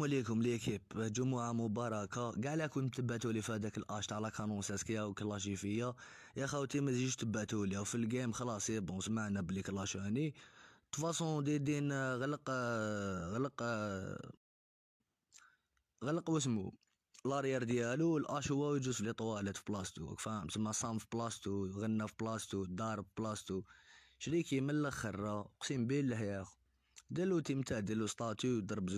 عليكم ليكيب جمعة مباركة كاع لكم تبعتوا لي في هداك الاش تاع لاكانونسات كيا وكلاشي فيا يا خاوتي ما تجيش تبعتوا لي في الجيم خلاص سي بون سمعنا بلي هاني تفاصون دي دين غلق غلق غلق واسمو لاريير ديالو الاش هو يجوز في لي طواليت في بلاصتو فاهم تسمى صام في بلاصتو غنى في بلاصتو دار في بلاصتو شريكي من الاخر اقسم بالله يا اخو دلو تيم تاع دلو ستاتيو ضرب